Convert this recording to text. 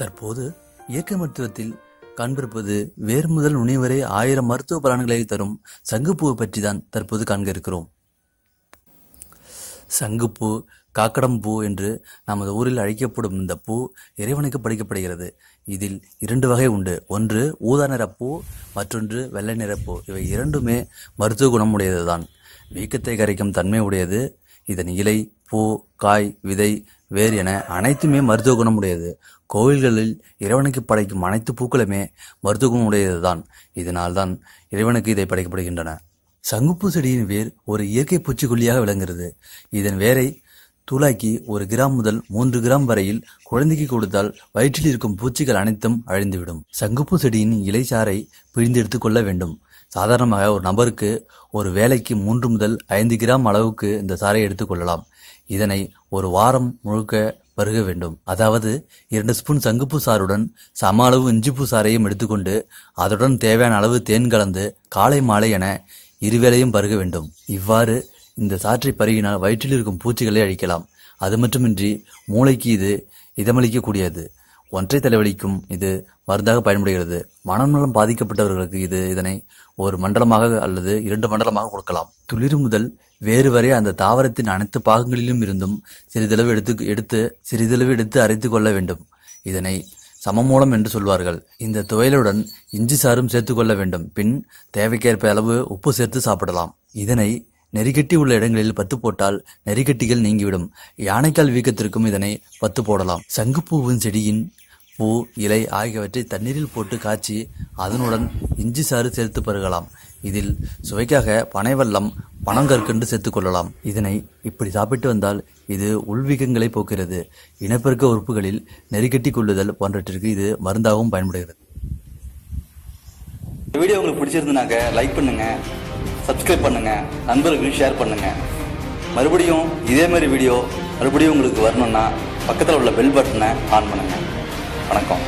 தற்போது இயக்க மருத்துவத்தில் காண்பிருப்பது வேர் முதல் நுனி வரை ஆயிரம் மருத்துவ பலன்களை தரும் சங்குப்பூவை பற்றி தான் தற்போது காண்க இருக்கிறோம் சங்குப்பூ காக்கடம்பூ என்று நமது ஊரில் அழைக்கப்படும் இந்த பூ இறைவனுக்கு படிக்கப்படுகிறது இதில் இரண்டு வகை உண்டு ஒன்று ஊதா நிறப்பூ மற்றொன்று வெள்ளை நிறப்பூ இவை இரண்டுமே மருத்துவ குணம் உடையதுதான் வீக்கத்தை கரைக்கும் தன்மை உடையது இதன் இலை பூ காய் விதை வேர் என அனைத்துமே மருத்துவ குணம் உடையது கோவில்களில் இறைவனுக்கு படைக்கும் அனைத்து பூக்களுமே இதனால் இதனால்தான் இறைவனுக்கு இதை படைக்கப்படுகின்றன சங்குப்பூ செடியின் வேர் ஒரு இயற்கை பூச்சிக்கொல்லியாக விளங்குகிறது இதன் வேரை தூளாக்கி ஒரு கிராம் முதல் மூன்று கிராம் வரையில் குழந்தைக்கு கொடுத்தால் வயிற்றில் இருக்கும் பூச்சிகள் அனைத்தும் அழிந்துவிடும் சங்குப்பூ செடியின் இலைச்சாறை பிழிந்து கொள்ள வேண்டும் சாதாரணமாக ஒரு நபருக்கு ஒரு வேலைக்கு மூன்று முதல் ஐந்து கிராம் அளவுக்கு இந்த சாறை எடுத்துக்கொள்ளலாம் இதனை ஒரு வாரம் முழுக்க பருக வேண்டும் அதாவது இரண்டு ஸ்பூன் சங்குப்பூ சாருடன் சம அளவு இஞ்சிப்பூ சாரையும் எடுத்துக்கொண்டு அதனுடன் தேவையான அளவு தேன் கலந்து காலை மாலை என இருவேளையும் பருக வேண்டும் இவ்வாறு இந்த சாற்றை பருகினால் வயிற்றில் இருக்கும் பூச்சிகளை அழிக்கலாம் அது மட்டுமின்றி மூளைக்கு இது இதமளிக்கக்கூடியது ஒன்றை தலைவலிக்கும் இது மருந்தாக பயன்படுகிறது மனநலம் பாதிக்கப்பட்டவர்களுக்கு இது இதனை ஒரு மண்டலமாக அல்லது இரண்டு மண்டலமாக கொடுக்கலாம் துளிர் முதல் வேறு வரை அந்த தாவரத்தின் அனைத்து பாகங்களிலும் இருந்தும் சிறிதளவு எடுத்து எடுத்து சிறிதளவு எடுத்து அரைத்து கொள்ள வேண்டும் இதனை சமமூலம் என்று சொல்வார்கள் இந்த துவையலுடன் இஞ்சி சாரும் சேர்த்து கொள்ள வேண்டும் பின் தேவைக்கேற்ப அளவு உப்பு சேர்த்து சாப்பிடலாம் இதனை நெறிகட்டி உள்ள இடங்களில் பத்து போட்டால் நெறிகட்டிகள் நீங்கிவிடும் யானைக்கால் வீக்கத்திற்கும் இதனை பத்து போடலாம் சங்குப்பூவின் செடியின் பூ இலை ஆகியவற்றை தண்ணீரில் போட்டு காய்ச்சி அதனுடன் இஞ்சி சாறு சேர்த்து பருகலாம் இதில் சுவைக்காக பனைவெல்லம் பனங்கற்கண்டு கொள்ளலாம் இதனை இப்படி சாப்பிட்டு வந்தால் இது உள்வீக்கங்களை போக்குகிறது இனப்பெருக்க உறுப்புகளில் நெறிகட்டி கொள்ளுதல் போன்றவற்றிற்கு இது மருந்தாகவும் பயன்படுகிறது வீடியோ உங்களுக்கு பிடிச்சிருந்தாங்க லைக் பண்ணுங்கள் சப்ஸ்கிரைப் பண்ணுங்கள் நண்பர்களுக்கு ஷேர் பண்ணுங்கள் மறுபடியும் இதே மாதிரி வீடியோ மறுபடியும் உங்களுக்கு வரணும்னா பக்கத்தில் உள்ள பெல் பட்டனை ஆன் பண்ணுங்கள் வணக்கம்